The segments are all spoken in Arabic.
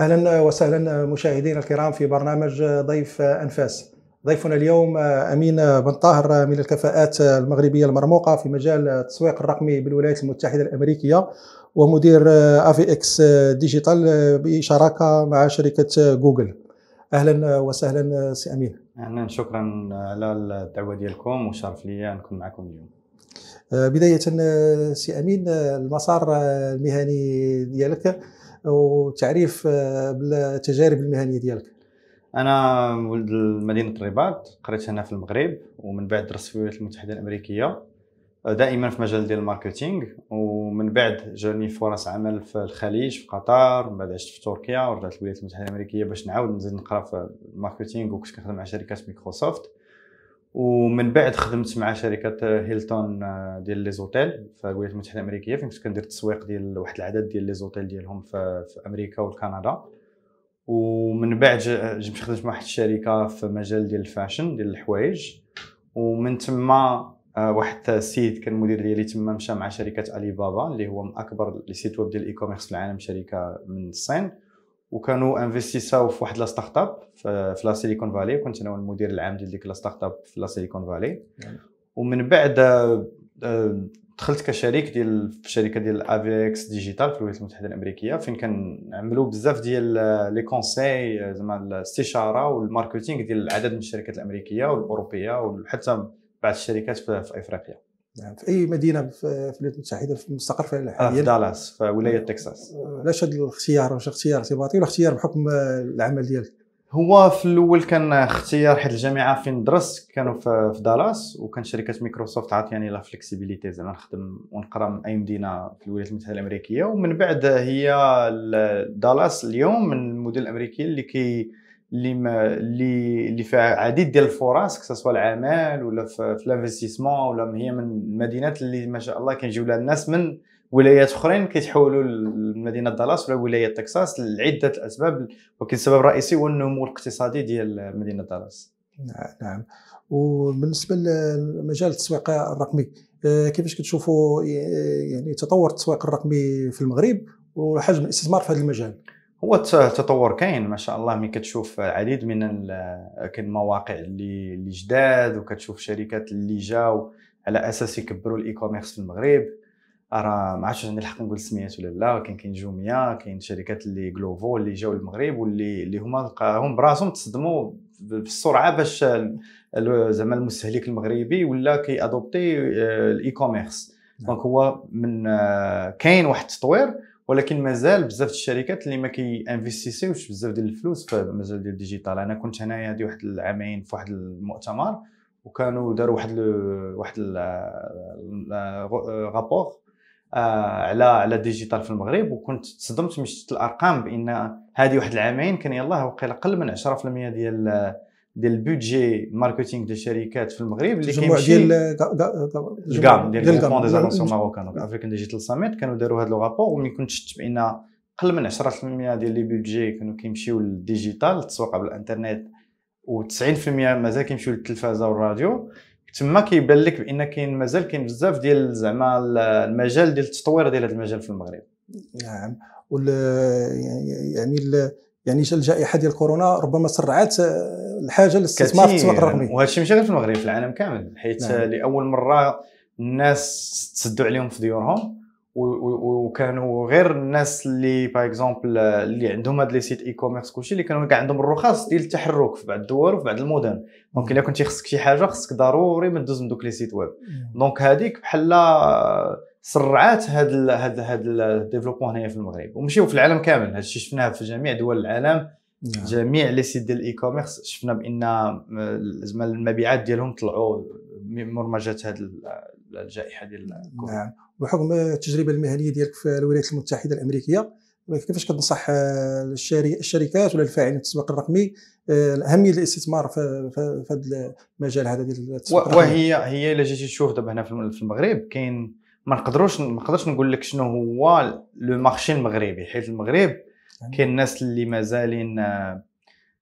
اهلا وسهلا مشاهدينا الكرام في برنامج ضيف انفاس ضيفنا اليوم امين بن طاهر من الكفاءات المغربيه المرموقه في مجال التسويق الرقمي بالولايات المتحده الامريكيه ومدير افي اكس ديجيتال بشراكه مع شركه جوجل اهلا وسهلا سي امين اهلا شكرا على الدعوه ديالكم وشرف لي نكون معكم اليوم بدايه سي امين المسار المهني ديالك وتعريف آه، بالتجارب المهنيه ديالك انا ولد مدينه الرباط قريت هنا في المغرب ومن بعد درست في الولايات المتحده الامريكيه آه، دائما في مجال ديال الماركتينغ ومن بعد جاني فرص عمل في الخليج في قطر ومن بعد عشت في تركيا ورجعت للولايات المتحده الامريكيه باش نعاود نزيد نقرا في الماركتينغ وكنت كنخدم مع شركه مايكروسوفت ومن بعد خدمت مع شركه هيلتون آه، ديال لي زوتيل في الولايات المتحده الامريكيه فين كنت كندير التسويق ديال واحد العدد ديال لي زوتيل ديالهم في, في امريكا والكندا ومن بعد جبت خدمت مع واحد الشركه في مجال ديال الفاشن ديال الحوايج ومن تما آه، واحد السيد كان مدير ديالي تما مشى مع شركه الي بابا اللي هو من اكبر لي سيت ويب ديال الاي كوميرس في العالم شركه من الصين وكانوا انفستيساو في واحد لا ستارت اب في لا سيليكون فالي كنت انا المدير العام ديال ديك لا ستارت اب في لا سيليكون فالي ومن بعد آه، آه، دخلت كشريك ديال في الشركه ديال افيكس ديجيتال في الولايات المتحده الامريكيه فين كنعملوا بزاف ديال آه، لي كونساي زعما الاستشاره والماركتينغ ديال عدد من الشركات الامريكيه والاوروبيه وحتى بعض الشركات في افريقيا نعم في اي مدينه في الولايات المتحده مستقر فيها حاليا آه في دالاس في ولايه تكساس علاش آه، هذا الاختيار واش اختيار ارتباطي ولا اختيار بحكم العمل ديالك هو في الاول كان اختيار حيت الجامعه فين درست كانوا في دالاس وكان شركه مايكروسوفت عطياني يعني لا فليكسيبيليتي زعما نخدم ونقرا من اي مدينه في الولايات المتحده الامريكيه ومن بعد هي دالاس اليوم من الموديل الامريكي اللي كي اللي ما اللي اللي فيها عديد ديال الفرص كسوا العمل ولا في الانفستيسمون ولا هي من المدينات اللي ما شاء الله كيجيو لها الناس من ولايات اخرين كيتحولوا لمدينه دالاس ولا ولايه تكساس لعده اسباب ولكن السبب الرئيسي هو النمو الاقتصادي ديال مدينه دالاس نعم, نعم. وبالنسبه لمجال التسويق الرقمي آه، كيفاش كتشوفوا آه، يعني تطور التسويق الرقمي في المغرب وحجم الاستثمار في هذا المجال هو التطور كاين ما شاء الله ملي كتشوف العديد من المواقع اللي اللي جداد وكتشوف شركات اللي جاو على اساس يكبروا الاي كوميرس في المغرب راه ما عرفتش عندي الحق نقول السميات ولا لا كاين كاين جوميا كاين شركات اللي جلوفو اللي جاو للمغرب واللي اللي هما لقاهم براسهم تصدموا بالسرعه باش زعما المستهلك المغربي ولا كيادوبتي آه، الاي كوميرس نعم. دونك هو من آه، كاين واحد التطوير ولكن مازال بزاف الشركات اللي ما كينفيستيسيوش بزاف ديال الفلوس في المجال ديال الديجيتال انا كنت هنايا هذه واحد العامين في واحد المؤتمر وكانوا داروا واحد الـ واحد الرابور آه، آه، على على الديجيتال في المغرب وكنت تصدمت من شفت الارقام بان هذه واحد العامين كان يلاه وقيل اقل من 10% ديال ديال البودجي ماركتينغ ديال الشركات في المغرب اللي كيمشي ديال الكام ديال الكومون دي زانسيون ماروكان افريكان ديجيتال ساميت كانوا داروا هذا لو رابور ومن كنت شفت بان قل من 10% ديال لي بودجي كانوا كيمشيو للديجيتال التسويق عبر الانترنت و90% مازال كيمشيو للتلفازه والراديو تما كيبان لك بان كاين مازال كاين بزاف ديال زعما المجال ديال التطوير ديال هذا المجال في المغرب نعم وال يعني ال... يعني الجائحه ديال كورونا ربما سرعت آه، الحاجه للاستثمار في السوق الرقمي وهذا الشيء ماشي غير في المغرب في العالم كامل حيت نعم. آه، لاول مره الناس تسدوا عليهم في ديورهم وكانوا غير الناس اللي باغ اكزومبل آه، اللي عندهم هاد لي سيت اي كوميرس كلشي اللي كانوا كاع عندهم الرخص ديال التحرك في بعض الدول وفي بعض المدن دونك نعم. الا كنتي خصك شي حاجه خصك ضروري ما تدوز من دوك لي سيت ويب دونك نعم. هذيك بحال سرعات هذا ال هذا هذا الديفلوبمون هنا في المغرب ومشيو في العالم كامل هذا الشيء شفناه في جميع دول العالم نعم. جميع لي سيت ديال الاي كوميرس شفنا بان زعما المبيعات ديالهم طلعوا جات هاد الجائحه ديال نعم بحكم التجربه المهنيه ديالك في الولايات المتحده الامريكيه كيفاش كتنصح الشركات ولا الفاعلين في التسويق الرقمي اهميه الاستثمار في هذا المجال هذا ديال التسويق وهي هي الا جيتي تشوف دابا هنا في المغرب كاين ما نقدروش ما نقدرش نقول لك شنو هو لو مارشي المغربي حيت المغرب يعني؟ كاين الناس اللي مازالين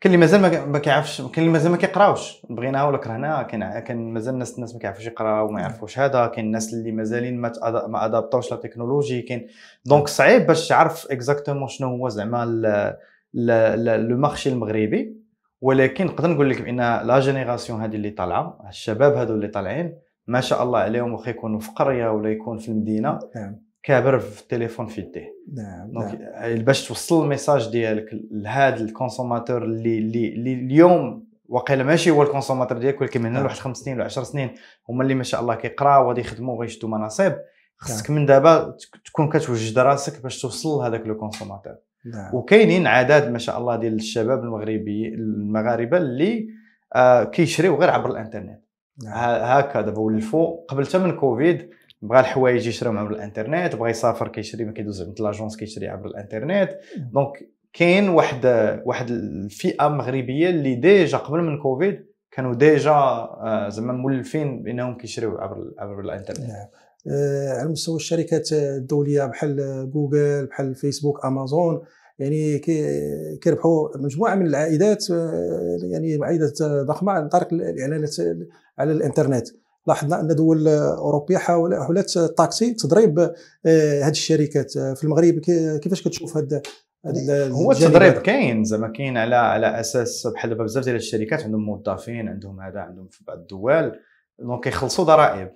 كاين اللي مازال ما كيعرفش كاين اللي مازال ما كيقراوش بغيناها ولا كرهناها كاين كان مازال الناس الناس ما كيعرفوش يقراو وما يعرفوش هذا كاين الناس اللي مازالين ما ما ادابطوش لا تكنولوجي كاين دونك صعيب باش تعرف اكزاكتومون شنو هو زعما لو مارشي المغربي ولكن نقدر نقول لك بان لا جينيراسيون هذه اللي طالعه الشباب هذو اللي طالعين ما شاء الله عليهم واخا يكونوا في قريه ولا يكون في المدينه نعم كابر في التليفون في يديه نعم دونك نعم. باش توصل الميساج ديالك لهذا الكونسوماتور اللي اللي اليوم وقيلا ماشي هو الكونسوماتور ديالك ولكن من هنا لواحد نعم. خمس سنين ولا 10 سنين هما اللي ما شاء الله كيقراو وغادي يخدموا وغيشدوا مناصب خصك نعم. من دابا تكون كتوجد راسك باش توصل لهذاك لو كونسوماتور نعم. وكاينين عدد ما شاء الله ديال الشباب المغربي المغاربه اللي آه كيشريو غير عبر الانترنت هكذا دابا ولا الفوق قبل حتى من كوفيد بغى الحوايج يشري عبر الانترنت بغى يسافر كيشري ما كيدوز عند لاجونس كيشري عبر الانترنت دونك كاين واحد واحد الفئه مغربيه اللي ديجا قبل من كوفيد كانوا ديجا آه، زعما مولفين بانهم كيشريو عبر عبر الانترنت نعم. آه، على مستوى الشركات الدوليه بحال جوجل بحال فيسبوك امازون يعني كيربحوا مجموعه من العائدات آه، يعني عائدات آه، ضخمه عن طريق الاعلانات على الانترنت لاحظنا ان دول اوروبيه حاولت تاكسي تضريب هذه آه، الشركات في المغرب كيفاش كتشوف يعني هذا هو التضريب كاين زعما كاين على على اساس بحال دابا بزاف ديال الشركات عندهم موظفين عندهم هذا عندهم في بعض الدول دونك كيخلصوا ضرائب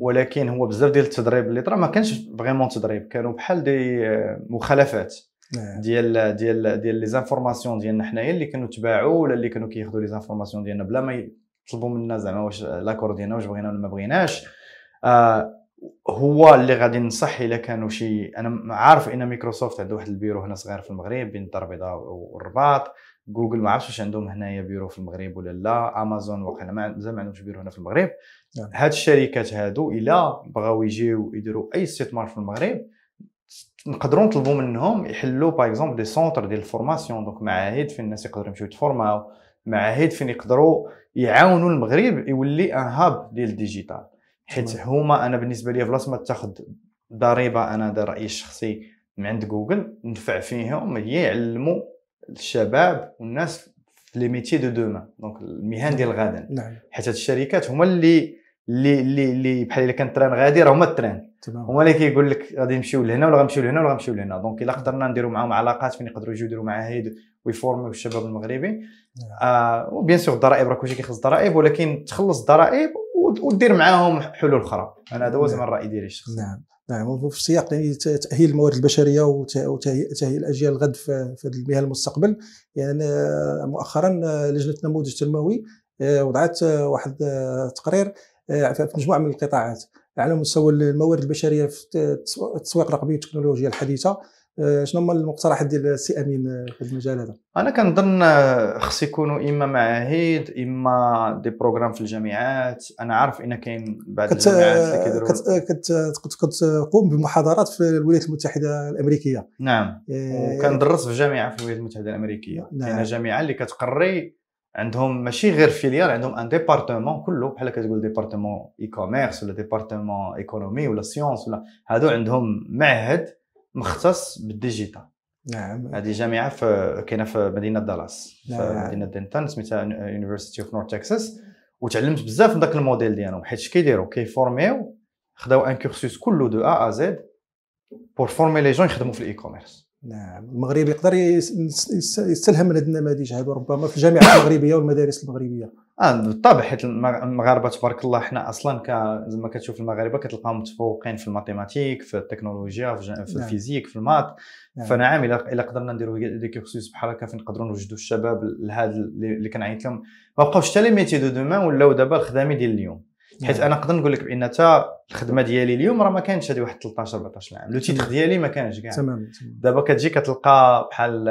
ولكن هو بزاف ديال التضريب اللي طرا ما كانش فريمون تضريب كانوا بحال دي مخالفات نعم. ديال ديال ديال لي زانفورماسيون ديالنا حنايا اللي كانوا تباعوا ولا اللي كانوا كياخذوا لي زانفورماسيون ديالنا بلا ما يطلبوا منا زعما واش لاكور ديالنا واش بغينا ولا ما بغيناش آه هو اللي غادي ننصح الا كانوا شي انا عارف ان مايكروسوفت عنده واحد البيرو هنا صغير في المغرب بين الدار البيضاء والرباط جوجل ما عرفتش واش عندهم هنايا بيرو في المغرب ولا لا امازون واقيلا ما مازال ما عندهمش بيرو هنا في المغرب نعم. هاد الشركات هادو الا بغاو يجيو يديروا اي استثمار في المغرب نقدروا نطلبوا منهم يحلوا باغ اكزومبل دي سونتر ديال الفورماسيون دونك معاهد فين الناس يقدروا يمشيو يتفورماو معاهد فين يقدروا يعاونوا المغرب يولي ان هاب ديال الديجيتال حيت هما انا بالنسبه لي بلاصه ما تاخذ ضريبه انا هذا رايي الشخصي من عند جوجل ندفع فيهم هي يعلموا الشباب والناس في لي ميتي دو دوما دونك المهن ديال غدا نعم حيت الشركات هما اللي اللي اللي, اللي بحال الا كان تران غادي راه هما التران تمام هما اللي كيقول لك غادي نمشيو لهنا ولا غنمشيو لهنا ولا غنمشيو لهنا دونك الا قدرنا نديرو معاهم علاقات فين يقدروا يجيو يديروا معاهد ويفورميو الشباب المغربي نعم. آه وبيان سور الضرائب راه كلشي كيخلص ضرائب ولكن تخلص الضرائب ودير معاهم حلول اخرى انا هذا هو نعم. زعما الراي ديالي الشخصي نعم نعم وفي السياق يعني تاهيل الموارد البشريه وتاهيل الاجيال الغد في هذه المهن المستقبل يعني آه، مؤخرا آه، لجنه النموذج التنموي آه، وضعت واحد التقرير في مجموعه من القطاعات على مستوى الموارد البشريه في التسويق الرقمي والتكنولوجيا الحديثه آه، شنو هما المقترحات ديال السي امين في المجال هذا انا كنظن خص يكونوا اما معاهد اما دي بروغرام في الجامعات انا عارف ان كاين بعض كت الجامعات اللي آه، كيديروا كنت آه، كتقوم بمحاضرات في الولايات المتحده الامريكيه نعم وكندرس في جامعه في الولايات المتحده الامريكيه نعم. كاينه جامعه اللي كتقري عندهم ماشي غير فيليال عندهم ان ديبارتمون كله بحال كتقول ديبارتمون اي كوميرس ولا ديبارتمون ايكونومي ولا سيونس ولا هادو عندهم معهد مختص بالديجيتال نعم هذه جامعه في كاينه في مدينه دالاس نعم. في مدينه دينتون سميتها يونيفرسيتي اوف نورث تكساس وتعلمت بزاف من داك الموديل ديالهم حيت كيديروا كيفورميو خداو ان كورسوس كله دو ا ا زد بور فورمي لي جون يخدموا في الاي كوميرس نعم المغرب يقدر يستلهم من هذه النماذج هذو ربما في الجامعات المغربيه والمدارس المغربيه اه بالطبع حيت المغاربه تبارك الله حنا اصلا ك... زعما كتشوف المغاربه كتلقاهم متفوقين في الماتيماتيك في التكنولوجيا في, نعم. في الفيزيك في المات نعم. فنعم الا الا قدرنا نديروا دي كورسوس بحال هكا فين نقدروا نوجدوا الشباب لهذا اللي كنعيط لهم ما بقاوش حتى لي ميتي دو دومان ولاو دابا الخدامي ديال اليوم حيت نعم. انا نقدر نقول لك بان حتى الخدمه ديالي اليوم راه ما كانتش هذه واحد 13 14 عام لو تيتر ديالي ما كانش كاع تماما دابا كتجي كتلقى بحال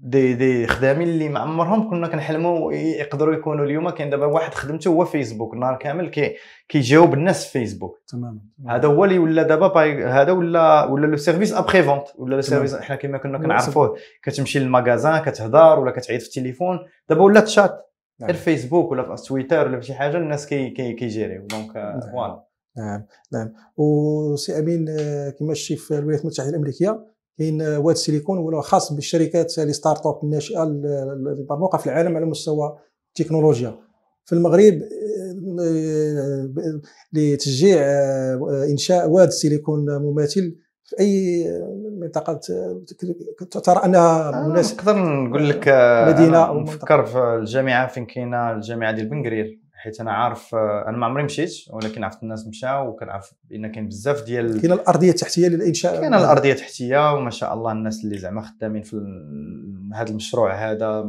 دي دي خدامين اللي ما عمرهم كنا كنحلموا يقدروا يكونوا اليوم كاين دابا واحد خدمته هو فيسبوك نهار كامل كي كيجاوب الناس في فيسبوك تماما هذا هو اللي ولا دابا هذا ولا ولا لو سيرفيس ابخي فونت ولا لو سيرفيس حنا كما كنا كنعرفوه كتمشي للمغازان كتهضر ولا كتعيط في التليفون دابا ولا تشات نعم. غير في فيسبوك ولا في تويتر ولا في شي حاجه الناس كي كي كيجيريو دونك آه، نعم. فوالا نعم نعم وسي امين آه، كما شفتي في الولايات المتحده الامريكيه كاين آه، واد سيليكون ولا خاص بالشركات لي ستارت اب الناشئه المرموقه في العالم على مستوى التكنولوجيا في المغرب لتشجيع انشاء واد سيليكون مماثل في اي منطقه ترى انها آه، مناسبه نقدر نقول لك آه، مدينه او نفكر في الجامعه فين كاينه الجامعه ديال بنغرير حيت انا عارف آه، انا ما عمري مشيت ولكن عرفت الناس مشاو وكنعرف بان كاين بزاف ديال كاينه الارضيه التحتيه للانشاء كاينه الارضيه التحتيه وما شاء الله الناس اللي زعما خدامين في هذا المشروع هذا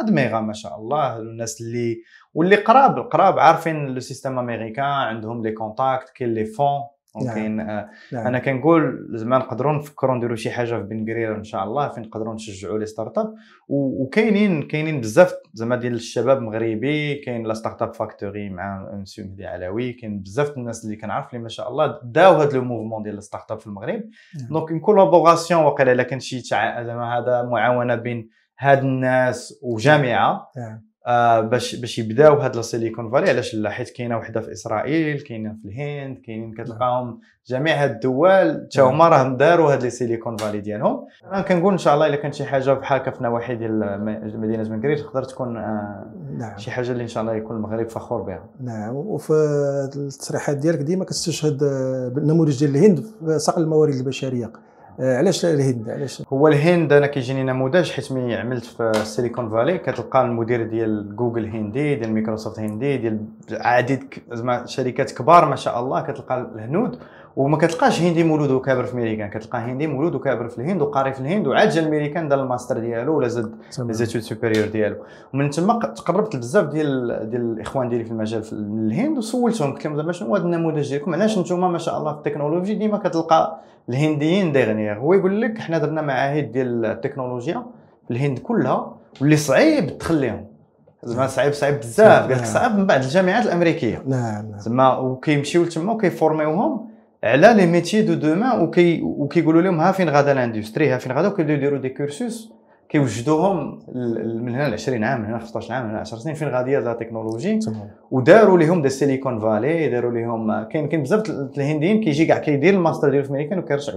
ادميغا ما شاء الله الناس اللي واللي قراب قراب عارفين لو سيستيم امريكان عندهم لي كونتاكت كاين لي فون نعم. ممكن آه، نعم. آه انا كنقول زعما نقدروا نفكروا نديروا شي حاجه في بنكرير ان شاء الله فين نقدروا نشجعوا لي ستارت اب وكاينين كاينين بزاف زعما ديال الشباب مغربي كاين لا ستارت اب فاكتوري مع مسيو مهدي علوي كاين بزاف الناس اللي كنعرف اللي ما شاء الله داو هذا لو موفمون ديال الستارت اب في المغرب نعم. دونك ان كولابوراسيون وقيلا الا كان شي زعما هذا معاونه بين هاد الناس وجامعه نعم. آه، باش باش يبداو هاد السيليكون فالي علاش لا حيت كاينه وحده في اسرائيل كاينه في الهند كاينين نعم. كتلقاهم جميع هاد الدول حتى نعم. هما راهم داروا هاد لي سيليكون فالي ديالهم انا كنقول ان شاء الله الا كانت شي حاجه بحال هكا في نواحي ديال مدينه منكرير تقدر تكون آه نعم. شي حاجه اللي ان شاء الله يكون المغرب فخور بها نعم وفي التصريحات ديالك ديما كتستشهد آه، بالنموذج ديال الهند في صقل الموارد البشريه آه، علاش الهند علاش هو الهند انا كيجيني نموذج حيت ملي عملت في السيليكون فالي كتلقى المدير ديال جوجل هندي ديال مايكروسوفت هندي ديال عديد زعما شركات كبار ما شاء الله كتلقى الهنود وما كتلقاش هندي مولود وكابر في ميريكان كتلقى هندي مولود وكابر في الهند وقاري في الهند وعاد جا لميريكان دار الماستر ديالو ولا زاد ليزيتود سوبيريور ديالو ومن تما تقربت لبزاف ديال ديال الاخوان ديالي في المجال في الهند وسولتهم قلت لهم زعما شنو هذا النموذج ديالكم علاش نتوما ما شاء الله في التكنولوجي ديما كتلقى الهنديين ديغنيغ هو يقول لك حنا درنا معاهد ديال التكنولوجيا في الهند كلها واللي صعيب تخليهم زعما صعيب صعيب بزاف نعم. قال لك صعيب من بعد الجامعات الامريكيه نعم, نعم. زعما وكيمشيو تما وكيفورميوهم على لي ميتي دو دومان وكي وكيقولوا لهم ها فين غادا لاندستري ها فين غادا وكيبداو يديروا دي كورسوس كيوجدوهم من هنا ل 20 عام من هنا 15 عام من هنا 10 سنين فين غاديه لا تكنولوجي وداروا لهم دي سيليكون فالي داروا لهم كاين كاين بزاف الهنديين كيجي كاع كيدير الماستر ديالو في امريكان وكيرجع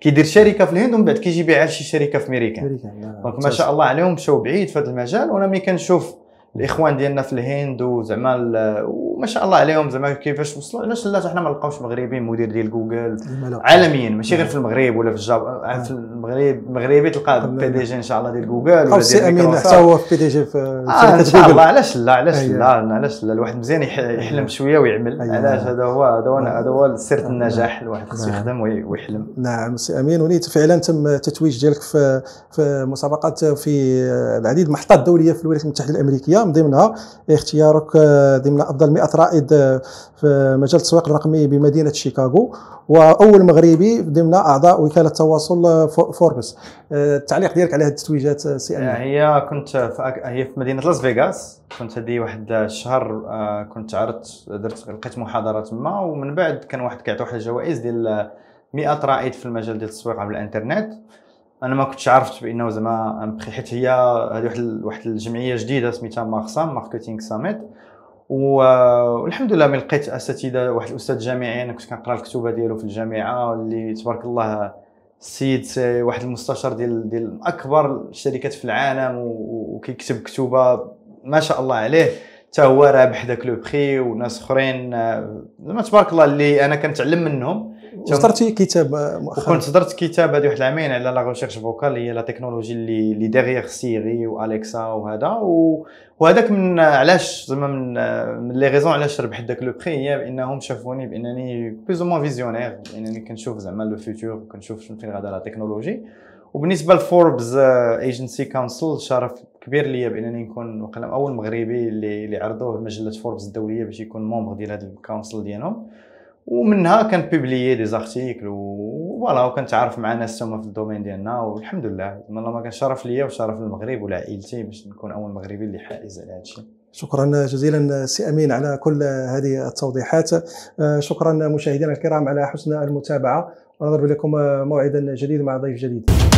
كيدير شركه في الهند ومن بعد كيجي يبيعها لشي شركه في امريكان دونك ما شاء الله عليهم مشاو بعيد في هذا المجال وانا ملي كنشوف الاخوان ديالنا في الهند وزعما وما شاء الله عليهم زعما كيفاش وصلوا علاش لا حنا ما نلقاوش مغربيين مدير ديال جوجل عالميا ماشي غير نعم. في المغرب ولا في الجاب آه، في المغرب مغربي تلقى نعم. بي دي جي ان شاء الله ديال جوجل ولا ديال امين حتى هو في بي دي جي في آه، شركه ان شاء الله علاش لا علاش أيوة. لا علاش لا الواحد مزيان يحلم أيوة. شويه ويعمل أيوة. علاش هذا هو هذا هو هذا هو سر نعم. النجاح الواحد خصو يخدم ويحلم نعم سي امين ونيت فعلا تم التتويج ديالك في في مسابقات في العديد المحطات الدوليه في الولايات المتحده الامريكيه من ضمنها اختيارك آه، ضمن افضل 100 100 رائد آه، في مجال التسويق الرقمي بمدينه شيكاغو واول مغربي ضمن اعضاء وكاله التواصل آه، فوربس آه، التعليق ديالك على هذه التتويجات سي هي كنت في هي في مدينه لاس فيغاس كنت هذه واحد الشهر كنت عرضت درت لقيت محاضره تما ومن بعد كان واحد كيعطي واحد الجوائز ديال 100 رائد في المجال ديال التسويق عبر الانترنت انا ما كنتش عرفت بانه زعما حيت هي هذه واحد واحد الجمعيه جديده سميتها مارسام ماركتينغ ساميت والحمد لله ملي لقيت اساتذه واحد الاستاذ جامعي انا كنت كنقرا الكتوبه ديالو في الجامعه اللي تبارك الله السيد واحد المستشار ديال ديال اكبر الشركات في العالم وكيكتب كتوبه ما شاء الله عليه حتى هو رابح داك لو بري وناس اخرين آه، زعما تبارك الله اللي انا كنتعلم منهم اخترتي كتاب مؤخرا وكنت صدرت كتاب هذه واحد العامين على لا ريشيرش فوكال هي لا تكنولوجي اللي اللي ديغيغ سيري واليكسا وهذا وهذاك من علاش زعما من من لي ريزون علاش ربحت ذاك لو بخي هي بانهم شافوني بانني بلوز او موان فيزيونير انني كنشوف زعما لو فيتور كنشوف شنو فين غادا لا تكنولوجي وبالنسبه لفوربس ايجنسي كونسل شرف كبير ليا بانني نكون اول مغربي اللي اللي عرضوه مجله فوربس الدوليه باش يكون مومبر ديال هذا الكونسل ديالهم ومنها بيبليي دي زارتيكل وكنت عارف مع ناس تما في الدومين ديالنا والحمد لله الله ما كان شرف ليا وشرف للمغرب ولعائلتي باش نكون اول مغربي اللي حائز على هذا الشيء شكرا جزيلا سي امين على كل هذه التوضيحات آه، شكرا مشاهدينا الكرام على حسن المتابعه ونضرب لكم موعدا جديد مع ضيف جديد